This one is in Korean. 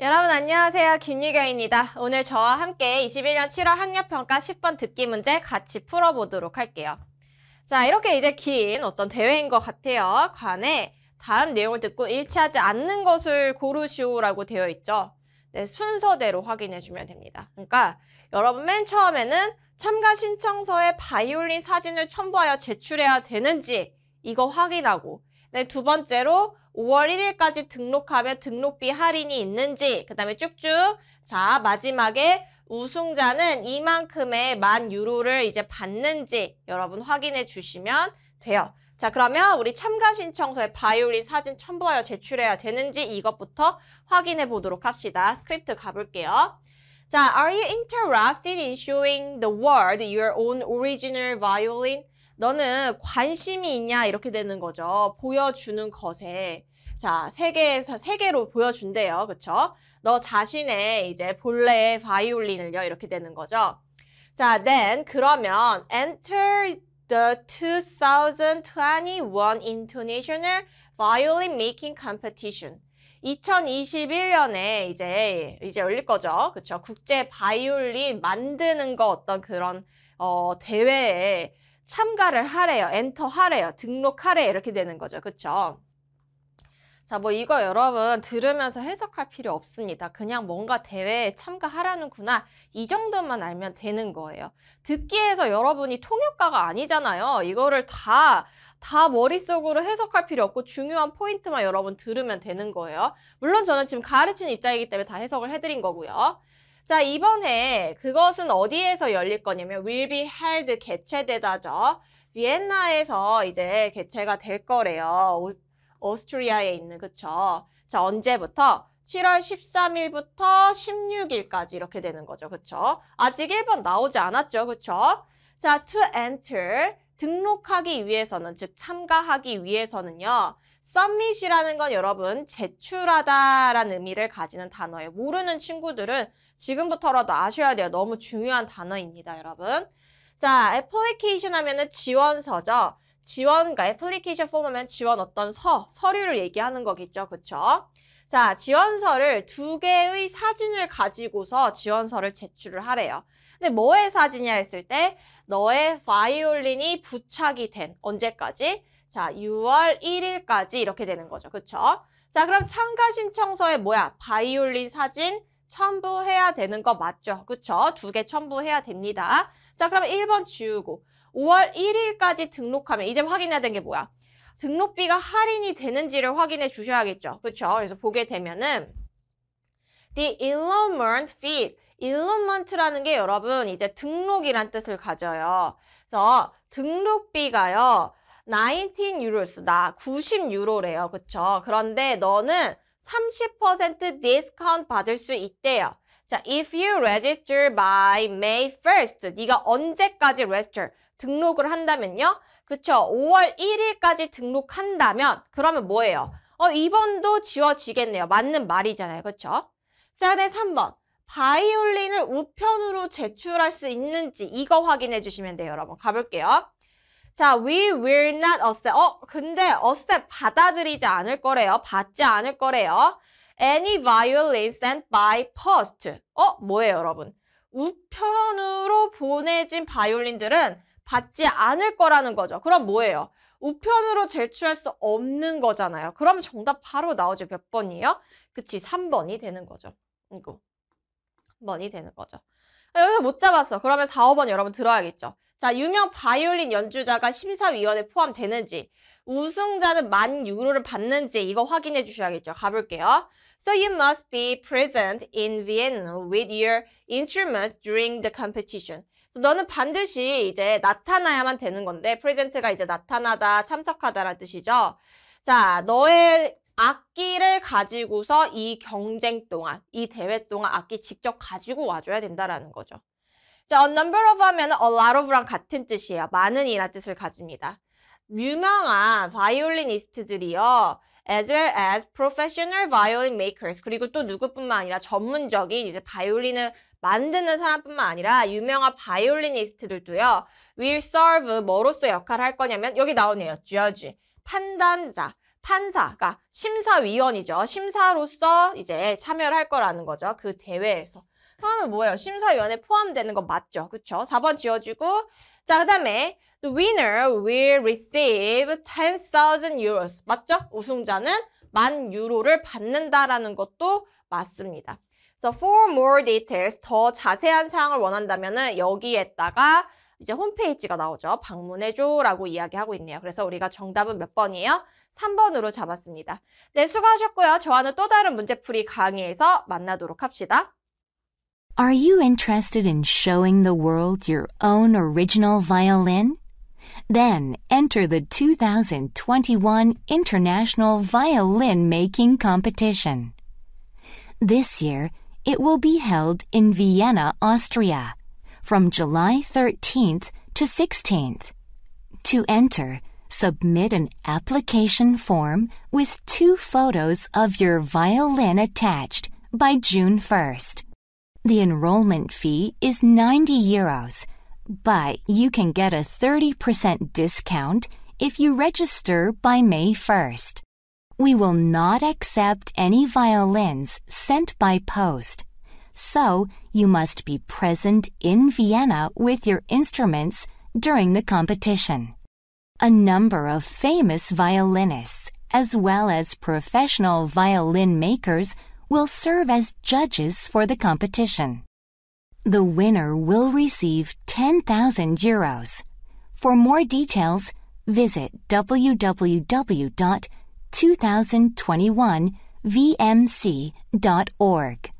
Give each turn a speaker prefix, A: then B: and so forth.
A: 여러분 안녕하세요. 김유경입니다. 오늘 저와 함께 21년 7월 학력평가 10번 듣기 문제 같이 풀어보도록 할게요. 자 이렇게 이제 긴 어떤 대회인 것 같아요. 관에 다음 내용을 듣고 일치하지 않는 것을 고르시오라고 되어 있죠. 네, 순서대로 확인해주면 됩니다. 그러니까 여러분 맨 처음에는 참가 신청서에 바이올린 사진을 첨부하여 제출해야 되는지 이거 확인하고 네, 두 번째로 5월 1일까지 등록하면 등록비 할인이 있는지 그 다음에 쭉쭉 자 마지막에 우승자는 이만큼의 만 유로를 이제 받는지 여러분 확인해 주시면 돼요. 자 그러면 우리 참가 신청서에 바이올린 사진 첨부하여 제출해야 되는지 이것부터 확인해 보도록 합시다. 스크립트 가볼게요. 자, are you interested in showing the world your own original violin? 너는 관심이 있냐 이렇게 되는 거죠. 보여주는 것에 자, 세계에서 세계로 보여준대요. 그쵸? 너 자신의 이제 본래의 바이올린을요. 이렇게 되는 거죠. 자, then 그러면 enter the 2021 International Violin Making Competition. 2021년에 이제 이제 열릴 거죠. 그쵸? 국제 바이올린 만드는 거 어떤 그런 어 대회에 참가를 하래요. 엔터 하래요. 등록하래 이렇게 되는 거죠. 그렇죠? 자, 뭐 이거 여러분 들으면서 해석할 필요 없습니다. 그냥 뭔가 대회에 참가하라는구나. 이 정도만 알면 되는 거예요. 듣기에서 여러분이 통역가가 아니잖아요. 이거를 다, 다 머릿속으로 해석할 필요 없고 중요한 포인트만 여러분 들으면 되는 거예요. 물론 저는 지금 가르치는 입장이기 때문에 다 해석을 해드린 거고요. 자, 이번에 그것은 어디에서 열릴 거냐면 will be held 개최되다죠. 위엔나에서 이제 개최가 될 거래요. 오, 오스트리아에 있는 그쵸? 자, 언제부터? 7월 13일부터 16일까지 이렇게 되는 거죠. 그쵸? 아직 1번 나오지 않았죠. 그쵸? 자, to enter, 등록하기 위해서는, 즉 참가하기 위해서는요. submit이라는 건 여러분 제출하다라는 의미를 가지는 단어예요. 모르는 친구들은 지금부터라도 아셔야 돼요. 너무 중요한 단어입니다, 여러분. 자, application 하면은 지원서죠. 지원과 애플리케이션 폼 하면 지원 어떤 서, 서류를 얘기하는 거겠죠. 그쵸 자, 지원서를 두 개의 사진을 가지고서 지원서를 제출을 하래요. 근데 뭐의 사진이야 했을 때 너의 바이올린이 부착이 된 언제까지? 자, 6월 1일까지 이렇게 되는 거죠. 그렇죠? 자, 그럼 참가 신청서에 뭐야? 바이올린 사진 첨부해야 되는 거 맞죠? 그렇죠? 두 개 첨부해야 됩니다. 자, 그럼 1번 지우고 5월 1일까지 등록하면 이제 확인해야 되는 게 뭐야? 등록비가 할인이 되는지를 확인해 주셔야겠죠. 그렇죠? 그래서 보게 되면은 the enrollment fee enrollment라는 게 여러분 이제 등록이란 뜻을 가져요. 그래서 등록비가요. 19 euros, 90유로래요. 그렇죠 그런데 너는 30% 디스카운트 받을 수 있대요. 자, if you register by May 1st, 네가 언제까지 register, 등록을 한다면요? 그렇죠 5월 1일까지 등록한다면 그러면 뭐예요? 어, 2번도 지워지겠네요. 맞는 말이잖아요. 그렇죠 자, 네, 3번. 바이올린을 우편으로 제출할 수 있는지 이거 확인해 주시면 돼요. 여러분 가볼게요. 자, we will not accept. 어, 근데 accept 받아들이지 않을 거래요. 받지 않을 거래요. Any v i o l i n sent by post. 어, 뭐예요, 여러분? 우편으로 보내진 바이올린들은 받지 않을 거라는 거죠. 그럼 뭐예요? 우편으로 제출할 수 없는 거잖아요. 그럼 정답 바로 나오죠. 몇 번이에요? 그치, 3번이 되는 거죠. 이거 3번이 되는 거죠. 아, 여기서 못 잡았어. 그러면 4, 5번 여러분 들어야겠죠. 자, 유명 바이올린 연주자가 심사위원에 포함되는지, 우승자는 만 유로를 받는지 이거 확인해 주셔야겠죠. 가볼게요. So you must be present in Vienna with your instruments during the competition. So 너는 반드시 이제 나타나야만 되는 건데 present가 이제 나타나다, 참석하다라는 뜻이죠. 자, 너의 악기를 가지고서 이 경쟁 동안, 이 대회 동안 악기 직접 가지고 와줘야 된다라는 거죠. 자, a number of 하면 a lot of랑 같은 뜻이에요. 많은 이란 뜻을 가집니다. 유명한 바이올리니스트들이요. as well as professional violin makers 그리고 또 누구뿐만 아니라 전문적인 이제 바이올린을 만드는 사람뿐만 아니라 유명한 바이올리니스트들도요. will serve 뭐로서 역할을 할 거냐면 여기 나오네요. judge 판단자 판사가 그러니까 심사위원이죠. 심사로서 이제 참여를 할 거라는 거죠. 그 대회에서 포함은 뭐예요? 심사위원에 포함되는 건 맞죠? 그쵸? 4번 지워주고 자, 그 다음에 The winner will receive 10,000 euros. 맞죠? 우승자는 만 유로를 받는다라는 것도 맞습니다. 그래서 for more details, 더 자세한 사항을 원한다면 은 여기에다가 이제 홈페이지가 나오죠. 방문해줘라고 이야기하고 있네요. 그래서 우리가 정답은 몇 번이에요? 3번으로 잡았습니다. 네, 수고하셨고요. 저와는 또 다른 문제풀이 강의에서 만나도록 합시다.
B: Are you interested in showing the world your own original violin? Then enter the 2021 International Violin Making Competition. This year, it will be held in Vienna, Austria, from July 13th to 16th. To enter, submit an application form with two photos of your violin attached by June 1st. The enrollment fee is 90 euros, but you can get a 30% discount if you register by May 1st. We will not accept any violins sent by post, so you must be present in Vienna with your instruments during the competition. A number of famous violinists, as well as professional violin makers, will serve as judges for the competition. The winner will receive 10,000 euros. For more details, visit www.2021vmc.org.